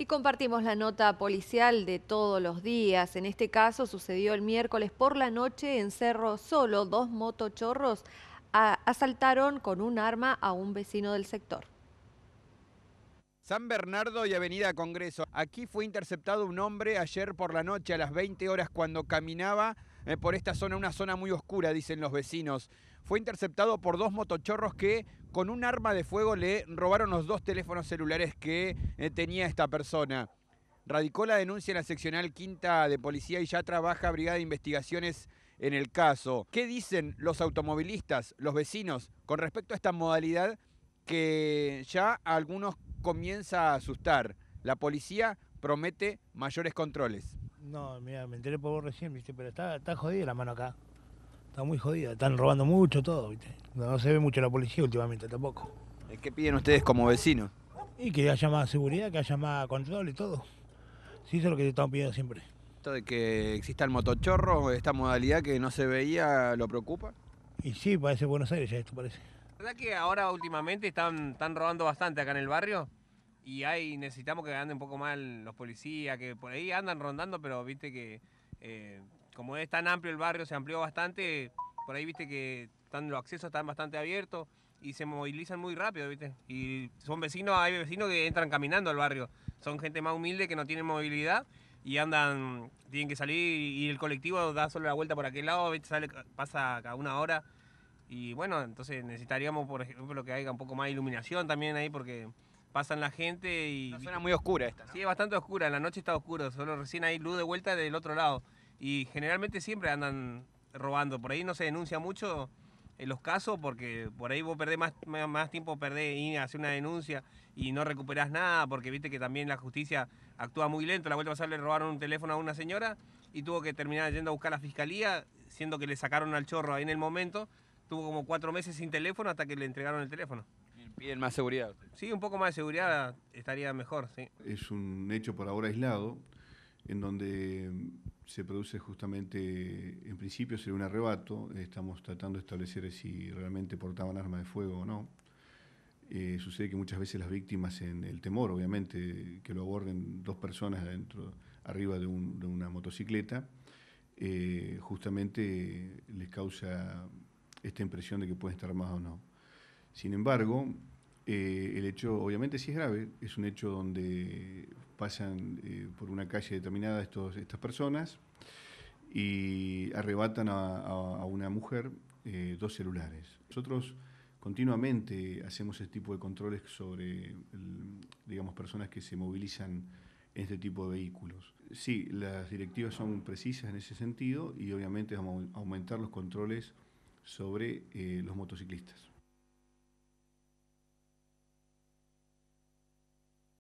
Y compartimos la nota policial de todos los días. En este caso sucedió el miércoles por la noche en Cerro Solo. Dos motochorros asaltaron con un arma a un vecino del sector. San Bernardo y Avenida Congreso. Aquí fue interceptado un hombre ayer por la noche a las 20 horas cuando caminaba eh, por esta zona, una zona muy oscura, dicen los vecinos fue interceptado por dos motochorros que con un arma de fuego le robaron los dos teléfonos celulares que eh, tenía esta persona. Radicó la denuncia en la seccional quinta de policía y ya trabaja Brigada de Investigaciones en el caso. ¿Qué dicen los automovilistas, los vecinos, con respecto a esta modalidad que ya a algunos comienza a asustar? La policía promete mayores controles. No, mira, me enteré por vos recién, ¿viste? pero está, está jodida la mano acá está muy jodida. Están robando mucho todo, ¿viste? No, se ve mucho la policía últimamente tampoco. ¿Qué piden ustedes como vecinos? Y que haya más seguridad, que haya más control y todo. Sí, eso es lo que estamos pidiendo siempre. ¿Esto de que exista el motochorro, esta modalidad que no se veía, lo preocupa? Y sí, parece Buenos Aires ya esto, parece. ¿Verdad que ahora últimamente están, están robando bastante acá en el barrio? Y ahí necesitamos que anden un poco mal los policías, que por ahí andan rondando, pero viste que eh, como es tan amplio el barrio, se amplió bastante, por ahí viste que están, los accesos están bastante abiertos y se movilizan muy rápido, ¿viste? Y son vecinos, hay vecinos que entran caminando al barrio. Son gente más humilde que no tienen movilidad y andan, tienen que salir y el colectivo da solo la vuelta por aquel lado, Sale, pasa cada una hora. Y bueno, entonces necesitaríamos, por ejemplo, que haya un poco más de iluminación también ahí porque pasan la gente y... Una zona muy oscura esta, Sí, es bastante oscura, en la noche está oscuro, solo recién hay luz de vuelta del otro lado y generalmente siempre andan robando. Por ahí no se denuncia mucho en eh, los casos porque por ahí vos perdés más, más tiempo, perdés ir a hacer una denuncia y no recuperás nada porque viste que también la justicia actúa muy lento. La vuelta pasada le robaron un teléfono a una señora y tuvo que terminar yendo a buscar a la fiscalía, siendo que le sacaron al chorro ahí en el momento. Tuvo como cuatro meses sin teléfono hasta que le entregaron el teléfono. Piden más seguridad. Sí, un poco más de seguridad estaría mejor, sí. Es un hecho por ahora aislado, en donde se produce justamente, en principio sería un arrebato, estamos tratando de establecer si realmente portaban arma de fuego o no. Eh, sucede que muchas veces las víctimas en el temor, obviamente, que lo aborden dos personas dentro arriba de, una motocicleta, eh, justamente les causa esta impresión de que pueden estar armados o no. Sin embargo, eh, el hecho, obviamente, sí es grave, es un hecho donde pasan eh, por una calle determinada estos, estas personas y arrebatan a, una mujer eh, dos celulares. Nosotros continuamente hacemos ese tipo de controles sobre, digamos, personas que se movilizan en este tipo de vehículos. Sí, las directivas son precisas en ese sentido y obviamente vamos a aumentar los controles sobre eh, los motociclistas.